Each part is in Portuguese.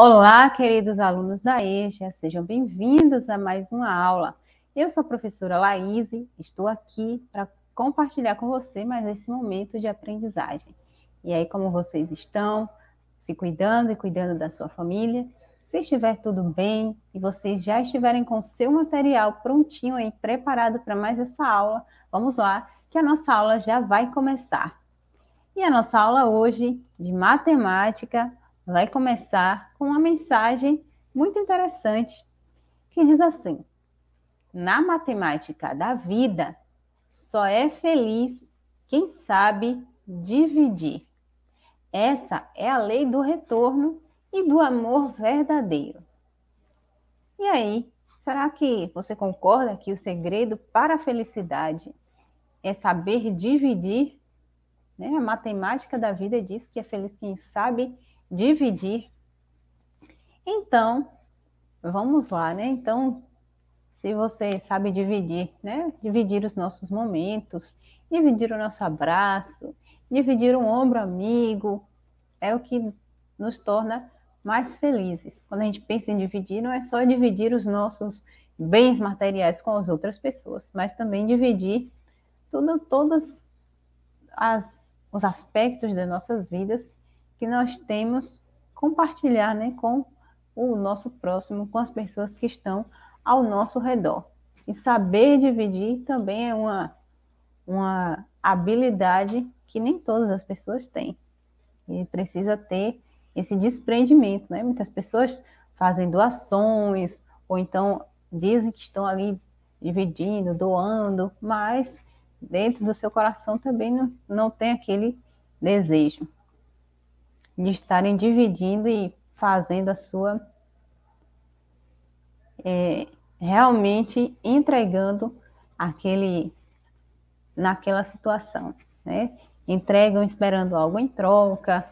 Olá, queridos alunos da EJA, sejam bem-vindos a mais uma aula. Eu sou a professora Laís, estou aqui para compartilhar com você mais esse momento de aprendizagem. E aí, como vocês estão se cuidando e cuidando da sua família? Se estiver tudo bem e vocês já estiverem com seu material prontinho e preparado para mais essa aula, vamos lá, que a nossa aula já vai começar. E a nossa aula hoje de matemática vai começar com uma mensagem muito interessante que diz assim: Na matemática da vida, só é feliz quem sabe dividir. Essa é a lei do retorno e do amor verdadeiro. E aí, será que você concorda que o segredo para a felicidade é saber dividir? Né? A matemática da vida diz que é feliz quem sabe dividir dividir. Então, vamos lá, né? Então, se você sabe dividir, né? Dividir os nossos momentos, dividir o nosso abraço, dividir um ombro amigo, é o que nos torna mais felizes. Quando a gente pensa em dividir, não é só dividir os nossos bens materiais com as outras pessoas, mas também dividir tudo, todas as os aspectos das nossas vidas que nós temos compartilhar né, com o nosso próximo, com as pessoas que estão ao nosso redor. E saber dividir também é uma, uma habilidade que nem todas as pessoas têm. E precisa ter esse desprendimento, né? Muitas pessoas fazem doações, ou então dizem que estão ali dividindo, doando, mas dentro do seu coração também não, não tem aquele desejo de estarem dividindo e fazendo a sua. É, realmente entregando aquele naquela situação, né? Entregam esperando algo em troca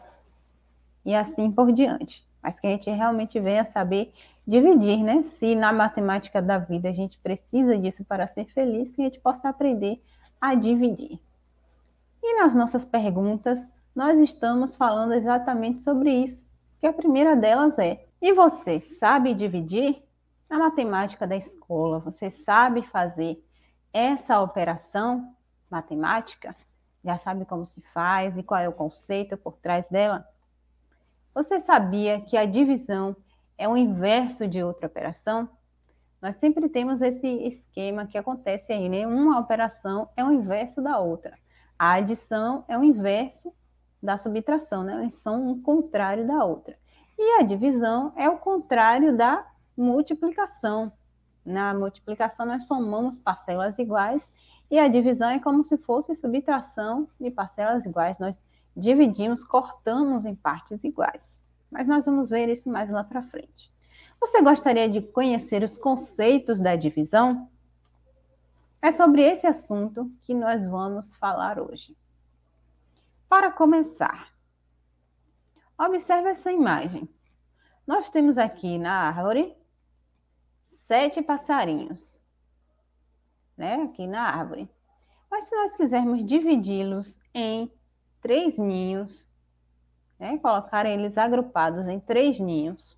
e assim por diante. Mas que a gente realmente venha saber dividir, né? Se na matemática da vida a gente precisa disso para ser feliz, que a gente possa aprender a dividir. E nas nossas perguntas, nós estamos falando exatamente sobre isso, que a primeira delas é: e você sabe dividir? Na matemática da escola, você sabe fazer essa operação matemática? Já sabe como se faz e qual é o conceito por trás dela? Você sabia que a divisão é o inverso de outra operação? Nós sempre temos esse esquema que acontece aí, né? Uma operação é o inverso da outra. A adição é o inverso da subtração, né? Elas são um contrário da outra. E a divisão é o contrário da multiplicação. Na né? multiplicação, nós somamos parcelas iguais e a divisão é como se fosse subtração de parcelas iguais. Nós dividimos, cortamos em partes iguais. Mas nós vamos ver isso mais lá para frente. Você gostaria de conhecer os conceitos da divisão? É sobre esse assunto que nós vamos falar hoje. Para começar, observe essa imagem. Nós temos aqui na árvore sete passarinhos, né? Aqui na árvore. Mas se nós quisermos dividi-los em três ninhos, né? Colocar eles agrupados em três ninhos,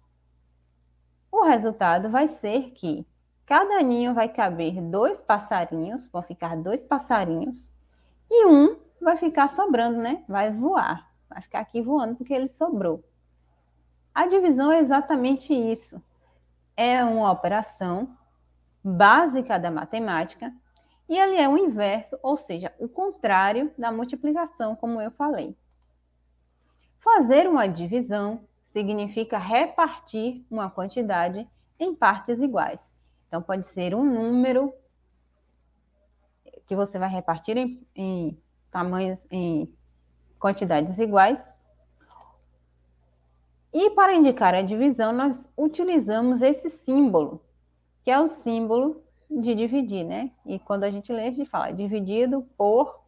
o resultado vai ser que cada ninho vai caber dois passarinhos, vão ficar dois passarinhos, e um vai ficar sobrando, né? Vai voar, vai ficar aqui voando porque ele sobrou. A divisão é exatamente isso. É uma operação básica da matemática e ele é o inverso, ou seja, o contrário da multiplicação, como eu falei. Fazer uma divisão significa repartir uma quantidade em partes iguais. Então, pode ser um número que você vai repartir em, em tamanhos em quantidades iguais. E para indicar a divisão, nós utilizamos esse símbolo, que é o símbolo de dividir, né? E quando a gente lê, a gente fala é dividido por,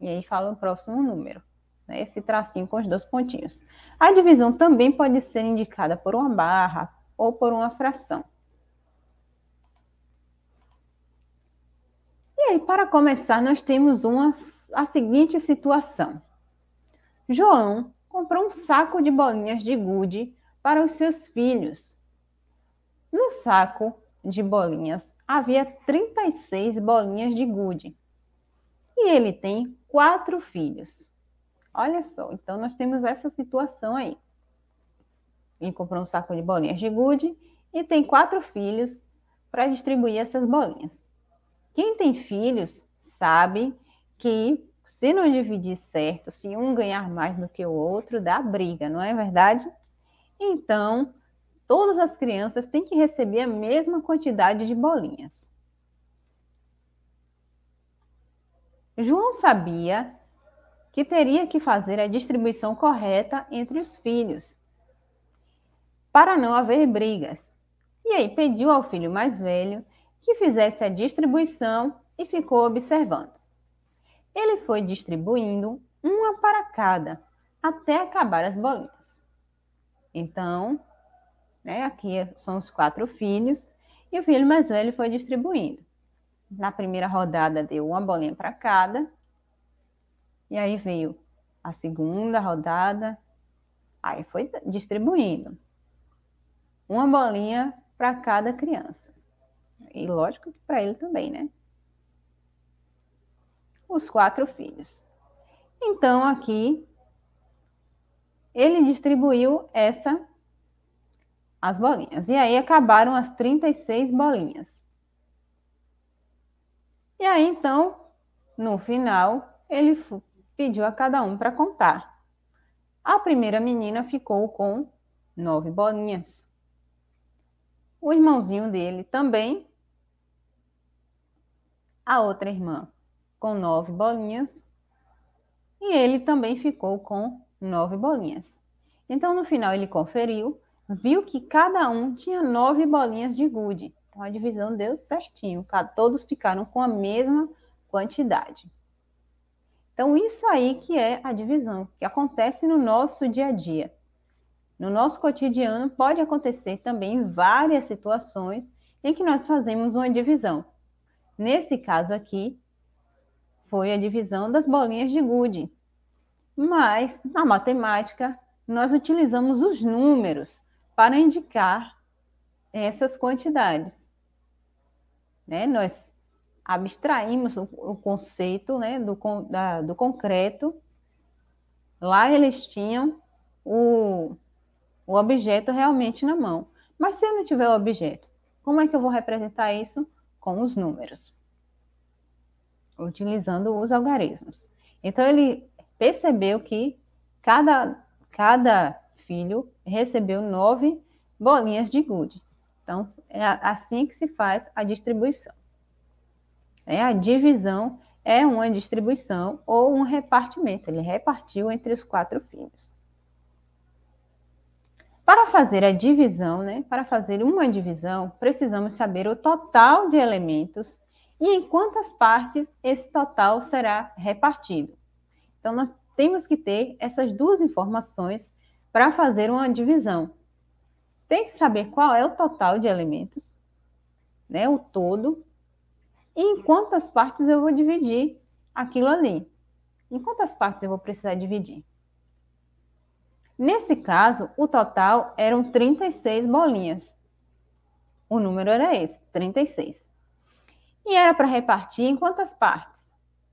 e aí fala o próximo número, né? Esse tracinho com os dois pontinhos. A divisão também pode ser indicada por uma barra ou por uma fração. E aí, para começar, nós temos uma, a seguinte situação. João comprou um saco de bolinhas de gude para os seus filhos. No saco de bolinhas havia 36 bolinhas de gude. E ele tem quatro filhos. Olha só, então nós temos essa situação aí. Ele comprou um saco de bolinhas de gude e tem quatro filhos para distribuir essas bolinhas. Quem tem filhos sabe que se não dividir certo, se um ganhar mais do que o outro, dá briga, não é verdade? Então, todas as crianças têm que receber a mesma quantidade de bolinhas. João sabia que teria que fazer a distribuição correta entre os filhos, para não haver brigas. E aí pediu ao filho mais velho que fizesse a distribuição e ficou observando. Ele foi distribuindo uma para cada até acabar as bolinhas. Então, né, aqui são os quatro filhos e o filho mais velho foi distribuindo. Na primeira rodada deu uma bolinha para cada. E aí veio a segunda rodada. Aí foi distribuindo. Uma bolinha para cada criança. E lógico que para ele também, né? Os quatro filhos. Então, aqui, ele distribuiu essa, as bolinhas. E aí acabaram as 36 bolinhas. E aí, então, no final, ele pediu a cada um para contar. A primeira menina ficou com nove bolinhas. O irmãozinho dele também a outra irmã com nove bolinhas e ele também ficou com nove bolinhas. Então, no final, ele conferiu, viu que cada um tinha nove bolinhas de gude. Então, a divisão deu certinho, todos ficaram com a mesma quantidade. Então, isso aí que é a divisão, que acontece no nosso dia a dia. No nosso cotidiano, pode acontecer também várias situações em que nós fazemos uma divisão. Nesse caso aqui, foi a divisão das bolinhas de Gude. Mas, na matemática, nós utilizamos os números para indicar essas quantidades. Né? Nós abstraímos o, o conceito né, do, da, do concreto. Lá eles tinham o, o objeto realmente na mão. Mas se eu não tiver o objeto, como é que eu vou representar isso? com os números, utilizando os algarismos. Então, ele percebeu que cada, cada filho recebeu nove bolinhas de gude. Então, é assim que se faz a distribuição. É, a divisão é uma distribuição ou um repartimento. Ele repartiu entre os quatro filhos. Para fazer a divisão, né, para fazer uma divisão, precisamos saber o total de elementos e em quantas partes esse total será repartido. Então, nós temos que ter essas duas informações para fazer uma divisão. Tem que saber qual é o total de elementos, né, o todo, e em quantas partes eu vou dividir aquilo ali. Em quantas partes eu vou precisar dividir? Nesse caso, o total eram 36 bolinhas. O número era esse, 36. E era para repartir em quantas partes?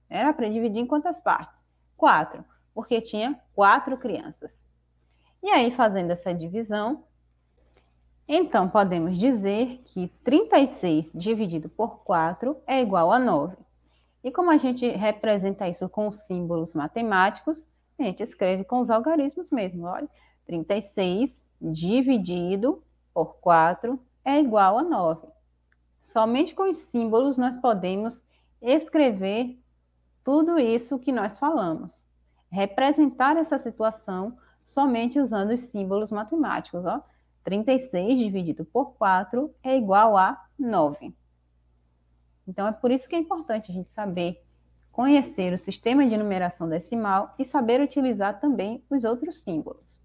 Era para dividir em quantas partes? Quatro, porque tinha quatro crianças. E aí, fazendo essa divisão, então podemos dizer que 36 dividido por 4 é igual a 9. E como a gente representa isso com símbolos matemáticos, a gente escreve com os algarismos mesmo. Olha, 36 dividido por 4 é igual a 9. Somente com os símbolos nós podemos escrever tudo isso que nós falamos. Representar essa situação somente usando os símbolos matemáticos. Ó. 36 dividido por 4 é igual a 9. Então, é por isso que é importante a gente saber conhecer o sistema de numeração decimal e saber utilizar também os outros símbolos.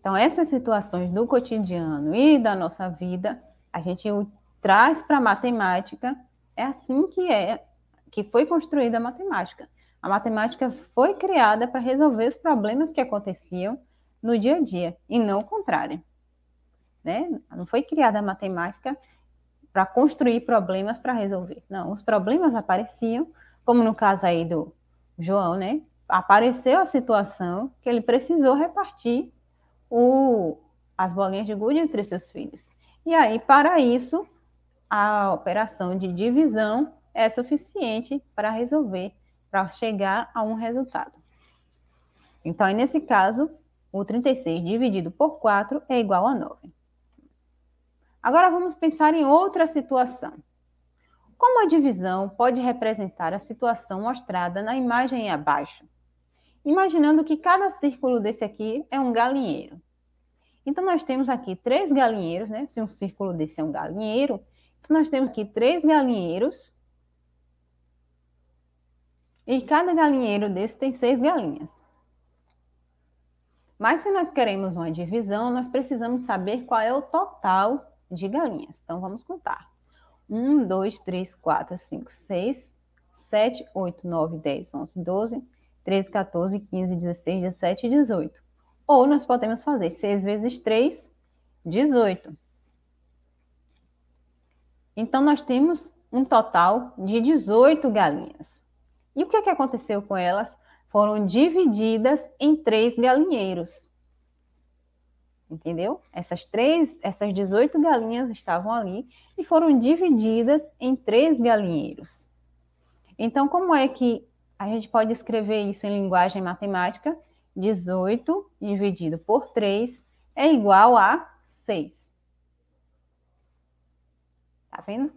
Então, essas situações do cotidiano e da nossa vida, a gente traz para a matemática, é assim que é que foi construída a matemática. A matemática foi criada para resolver os problemas que aconteciam no dia a dia, e não o contrário. Né? Não foi criada a matemática para construir problemas para resolver. Não, os problemas apareciam, como no caso aí do João, né? Apareceu a situação que ele precisou repartir o, as bolinhas de gude entre seus filhos. E aí, para isso, a operação de divisão é suficiente para resolver, para chegar a um resultado. Então, nesse caso, o 36 dividido por 4 é igual a 9. Agora vamos pensar em outra situação. Como a divisão pode representar a situação mostrada na imagem abaixo? Imaginando que cada círculo desse aqui é um galinheiro. Então, nós temos aqui três galinheiros, né? Se um círculo desse é um galinheiro, então nós temos aqui três galinheiros. E cada galinheiro desse tem seis galinhas. Mas se nós queremos uma divisão, nós precisamos saber qual é o total de galinhas. Então vamos contar. 1, 2, 3, 4, 5, 6, 7, 8, 9, 10, 11, 12, 13, 14, 15, 16, 17 e 18. Ou nós podemos fazer 6 vezes 3, 18. Então nós temos um total de 18 galinhas. E o que, é que aconteceu com elas? Foram divididas em três galinheiros entendeu? Essas três, essas 18 galinhas estavam ali e foram divididas em três galinheiros. Então, como é que a gente pode escrever isso em linguagem matemática? 18 dividido por 3 é igual a 6. Tá vendo?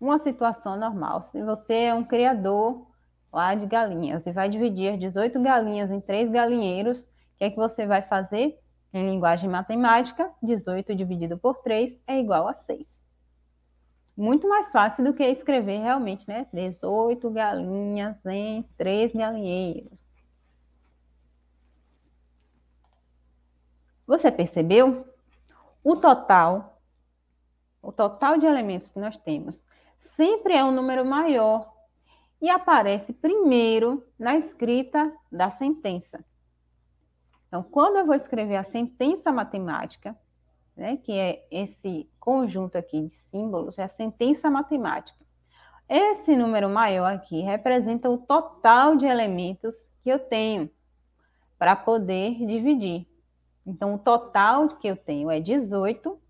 Uma situação normal. Se você é um criador lá de galinhas e vai dividir 18 galinhas em três galinheiros, o que é que você vai fazer? Em linguagem matemática, 18 dividido por 3 é igual a 6. Muito mais fácil do que escrever realmente, né? 18 galinhas em né? 3 galinheiros. Você percebeu? O total, o total de elementos que nós temos, sempre é um número maior e aparece primeiro na escrita da sentença. Então, quando eu vou escrever a sentença matemática, né, que é esse conjunto aqui de símbolos, é a sentença matemática. Esse número maior aqui representa o total de elementos que eu tenho para poder dividir. Então, o total que eu tenho é 18,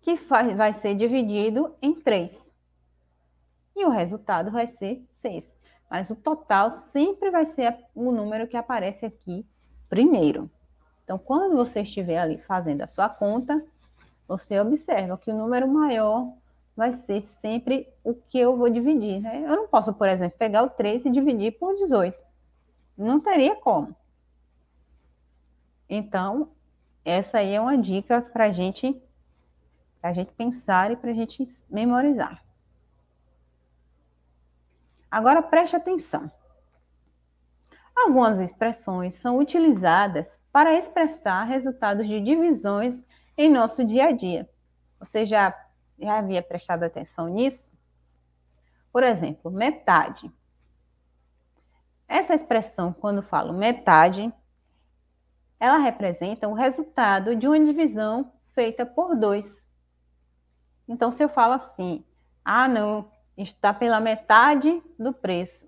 que vai ser dividido em 3. E o resultado vai ser 6 mas o total sempre vai ser o número que aparece aqui primeiro. Então, quando você estiver ali fazendo a sua conta, você observa que o número maior vai ser sempre o que eu vou dividir. Né? Eu não posso, por exemplo, pegar o 3 e dividir por 18. Não teria como. Então, essa aí é uma dica para gente, a gente pensar e para a gente memorizar. Agora preste atenção. Algumas expressões são utilizadas para expressar resultados de divisões em nosso dia a dia. Você já, já havia prestado atenção nisso? Por exemplo, metade. Essa expressão, quando falo metade, ela representa o resultado de uma divisão feita por dois. Então, se eu falo assim, ah, não, está pela metade do preço.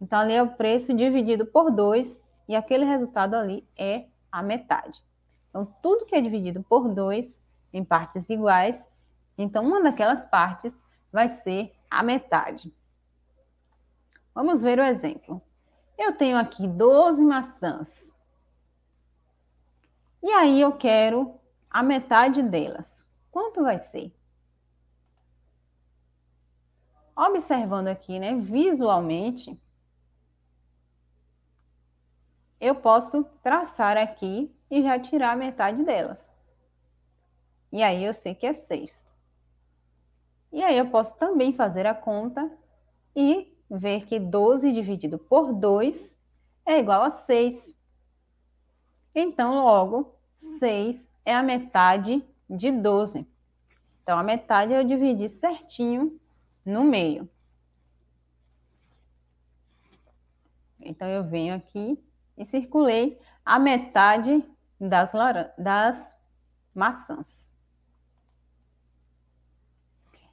Então, ali é o preço dividido por 2 e aquele resultado ali é a metade. Então, tudo que é dividido por 2 em partes iguais, então uma daquelas partes vai ser a metade. Vamos ver o exemplo. Eu tenho aqui 12 maçãs. E aí eu quero a metade delas. Quanto vai ser? observando aqui, né, visualmente, eu posso traçar aqui e já tirar metade delas. E aí eu sei que é 6. E aí eu posso também fazer a conta e ver que 12 dividido por 2 é igual a 6. Então, logo, 6 é a metade de 12. Então, a metade eu dividi certinho no meio. Então, eu venho aqui e circulei a metade das, das maçãs.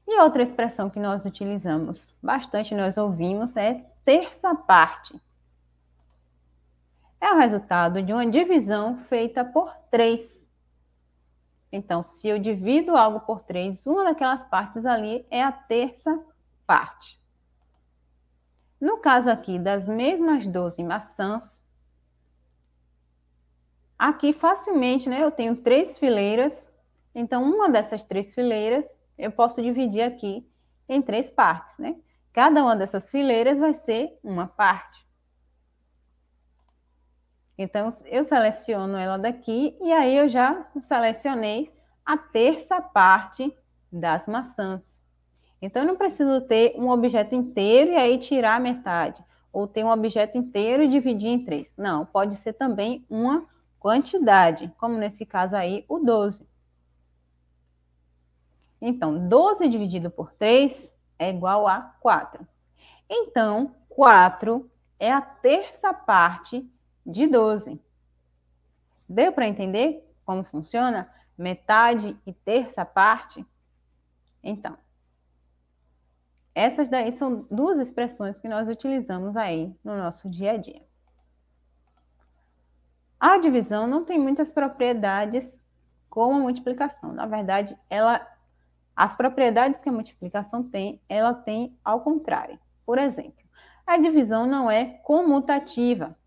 E outra expressão que nós utilizamos bastante, nós ouvimos, é terça parte. É o resultado de uma divisão feita por três. Então, se eu divido algo por 3, uma daquelas partes ali é a terça parte. No caso aqui das mesmas 12 maçãs, aqui facilmente né, eu tenho três fileiras, então uma dessas três fileiras eu posso dividir aqui em três partes. Né? Cada uma dessas fileiras vai ser uma parte. Então, eu seleciono ela daqui e aí eu já selecionei a terça parte das maçãs. Então, eu não preciso ter um objeto inteiro e aí tirar metade, ou ter um objeto inteiro e dividir em três. Não, pode ser também uma quantidade, como nesse caso aí, o 12. Então, 12 dividido por 3 é igual a 4. Então, 4 é a terça parte de 12. Deu para entender como funciona metade e terça parte? Então, essas daí são duas expressões que nós utilizamos aí no nosso dia a dia. A divisão não tem muitas propriedades como a multiplicação. Na verdade, ela as propriedades que a multiplicação tem, ela tem ao contrário. Por exemplo, a divisão não é comutativa.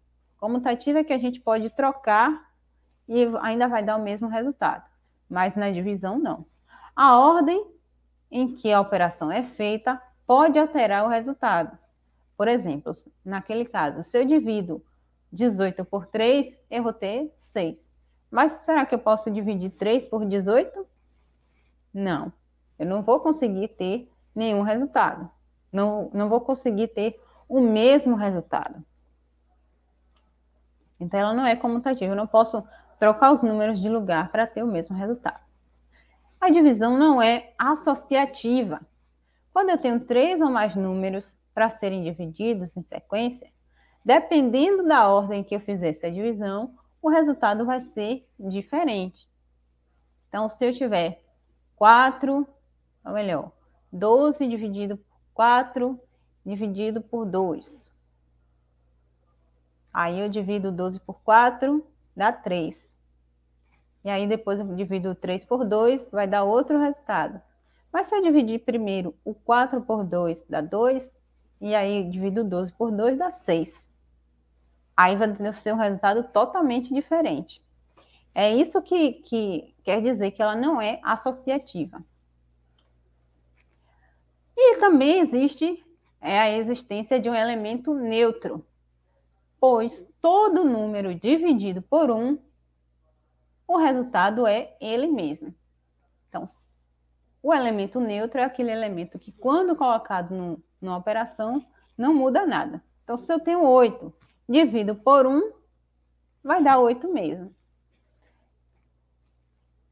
Comutativa é que a gente pode trocar e ainda vai dar o mesmo resultado, mas na divisão não. A ordem em que a operação é feita pode alterar o resultado. Por exemplo, naquele caso, se eu divido 18 por 3, eu vou ter 6. Mas será que eu posso dividir 3 por 18? Não, eu não vou conseguir ter nenhum resultado. Não, não vou conseguir ter o mesmo resultado. Então, ela não é comutativa. Eu não posso trocar os números de lugar para ter o mesmo resultado. A divisão não é associativa. Quando eu tenho três ou mais números para serem divididos em sequência, dependendo da ordem que eu fizer essa divisão, o resultado vai ser diferente. Então, se eu tiver 4, ou melhor, 12 dividido por 4 dividido por 2, Aí eu divido 12 por 4, dá 3. E aí depois eu divido 3 por 2, vai dar outro resultado. Mas se eu dividir primeiro o 4 por 2, dá 2. E aí divido 12 por 2, dá 6. Aí vai ser um resultado totalmente diferente. É isso que, que quer dizer que ela não é associativa. E também existe é, a existência de um elemento neutro, pois todo número dividido por 1, o resultado é ele mesmo. Então, o elemento neutro é aquele elemento que, quando colocado no, numa operação, não muda nada. Então, se eu tenho 8, divido por 1, vai dar 8 mesmo.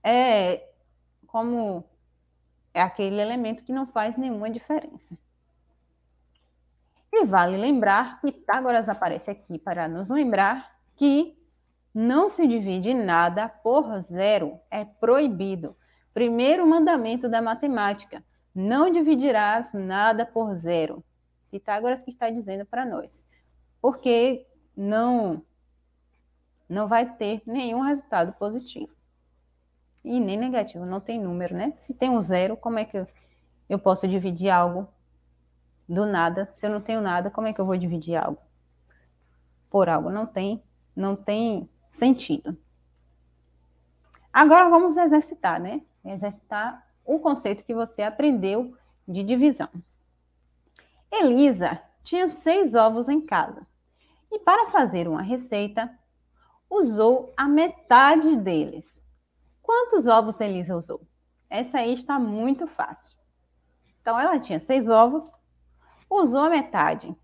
É como é aquele elemento que não faz nenhuma diferença. E vale lembrar, Pitágoras aparece aqui para nos lembrar que não se divide nada por zero, é proibido. Primeiro mandamento da matemática: não dividirás nada por zero. Pitágoras que está dizendo para nós. Porque não não vai ter nenhum resultado positivo. E nem negativo, não tem número, né? Se tem um zero, como é que eu, eu posso dividir algo do nada. Se eu não tenho nada, como é que eu vou dividir algo? Por algo não tem, não tem sentido. Agora vamos exercitar, né? Exercitar o conceito que você aprendeu de divisão. Elisa tinha seis ovos em casa e, para fazer uma receita, usou a metade deles. Quantos ovos Elisa usou? Essa aí está muito fácil. Então, ela tinha seis ovos Usou metade.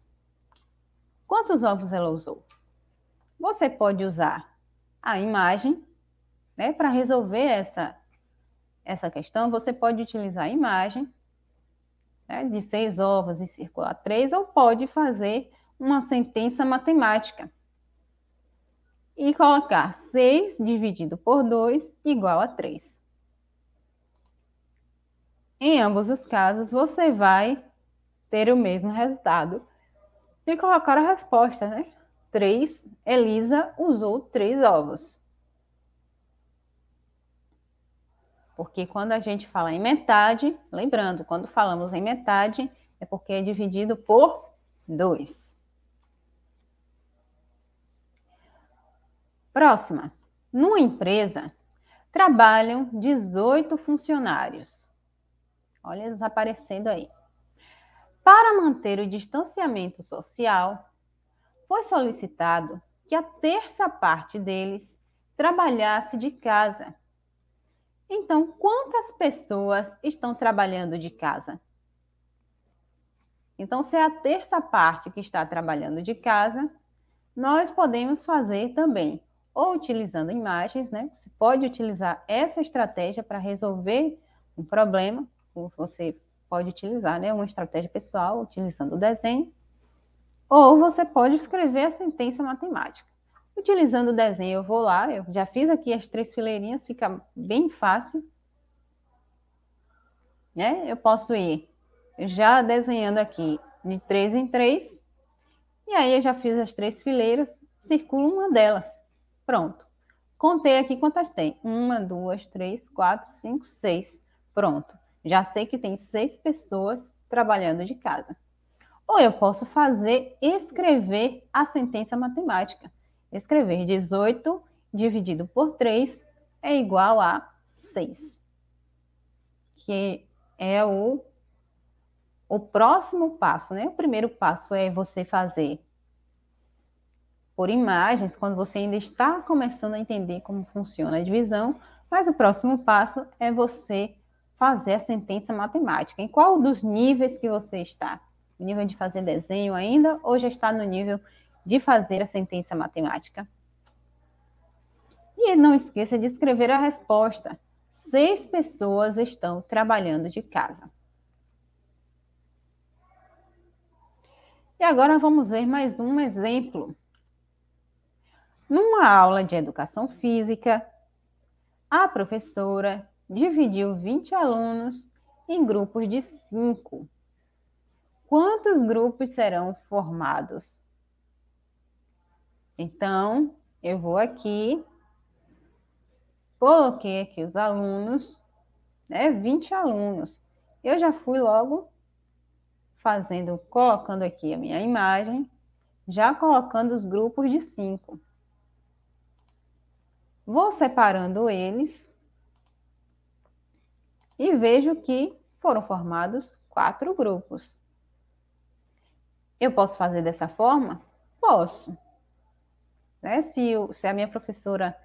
Quantos ovos ela usou? Você pode usar a imagem, né, para resolver essa essa questão. Você pode utilizar a imagem né, de seis ovos e circular três, ou pode fazer uma sentença matemática e colocar 6 dividido por 2 igual a 3. Em ambos os casos, você vai ter o mesmo resultado. E colocaram a resposta, né? 3. Elisa usou três ovos. Porque quando a gente fala em metade, lembrando, quando falamos em metade, é porque é dividido por 2. Próxima. Numa empresa, trabalham 18 funcionários. Olha eles aparecendo aí. Para manter o distanciamento social, foi solicitado que a terça parte deles trabalhasse de casa. Então, quantas pessoas estão trabalhando de casa? Então, se é a terça parte que está trabalhando de casa, nós podemos fazer também, ou utilizando imagens, né? Você pode utilizar essa estratégia para resolver um problema, você pode utilizar, né? Uma estratégia pessoal utilizando o desenho, ou você pode escrever a sentença matemática. Utilizando o desenho, eu vou lá, eu já fiz aqui as três fileirinhas, fica bem fácil. Né? Eu posso ir já desenhando aqui de três em três, e aí eu já fiz as três fileiras, circulo uma delas. Pronto. Contei aqui quantas tem. Uma, duas, três, quatro, cinco, seis. Pronto. Já sei que tem seis pessoas trabalhando de casa. Ou eu posso fazer escrever a sentença matemática. Escrever 18 dividido por 3 é igual a 6. Que é o, o próximo passo, né? O primeiro passo é você fazer por imagens, quando você ainda está começando a entender como funciona a divisão, mas o próximo passo é você fazer a sentença matemática. Em qual dos níveis que você está? No nível de fazer desenho ainda ou já está no nível de fazer a sentença matemática? E não esqueça de escrever a resposta. Seis pessoas estão trabalhando de casa. E agora vamos ver mais um exemplo. Numa aula de educação física, a professora dividiu 20 alunos em grupos de 5. Quantos grupos serão formados? Então, eu vou aqui, coloquei aqui os alunos, né? 20 alunos. Eu já fui logo fazendo, colocando aqui a minha imagem, já colocando os grupos de 5. Vou separando eles e vejo que foram formados quatro grupos. Eu posso fazer dessa forma? Posso. Né? Se, eu, se a minha professora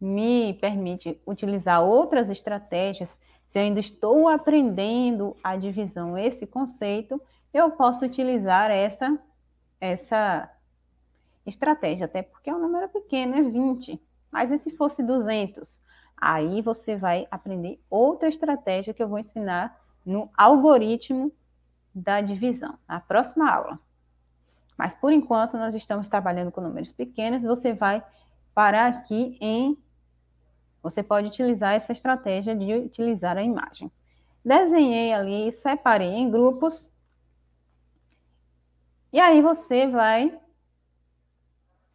me permite utilizar outras estratégias, se eu ainda estou aprendendo a divisão, esse conceito, eu posso utilizar essa, essa estratégia, até porque o é número é pequeno, é 20. Mas e se fosse 200? Aí você vai aprender outra estratégia que eu vou ensinar no algoritmo da divisão, na próxima aula. Mas por enquanto nós estamos trabalhando com números pequenos, você vai parar aqui em você pode utilizar essa estratégia de utilizar a imagem. Desenhei ali, separei em grupos. E aí você vai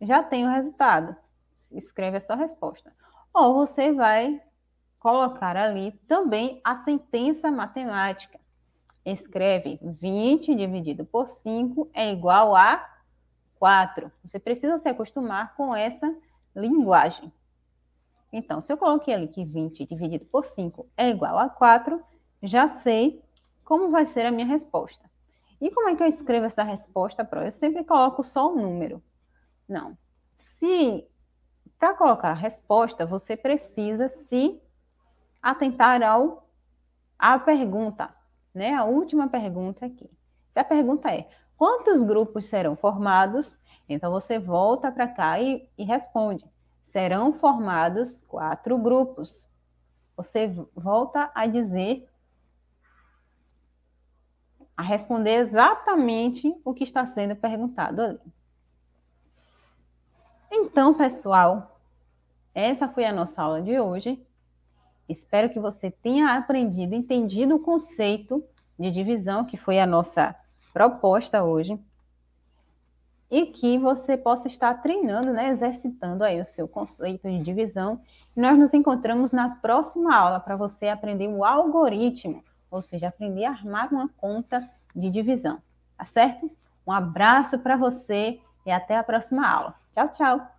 já tem o resultado. Escreve a sua resposta ou você vai colocar ali também a sentença matemática. Escreve 20 dividido por 5 é igual a 4. Você precisa se acostumar com essa linguagem. Então, se eu coloquei ali que 20 dividido por 5 é igual a 4, já sei como vai ser a minha resposta. E como é que eu escrevo essa resposta, Pro? Eu sempre coloco só o número. Não. Se para colocar a resposta, você precisa se atentar ao à pergunta, né? A última pergunta aqui. Se a pergunta é quantos grupos serão formados, então você volta para cá e, e responde. Serão formados quatro grupos. Você volta a dizer a responder exatamente o que está sendo perguntado ali. Então, pessoal, essa foi a nossa aula de hoje. Espero que você tenha aprendido, entendido o conceito de divisão, que foi a nossa proposta hoje, e que você possa estar treinando, né, exercitando aí o seu conceito de divisão. E nós nos encontramos na próxima aula para você aprender o algoritmo, ou seja, aprender a armar uma conta de divisão, tá certo? Um abraço para você e até a próxima aula. Tchau, tchau!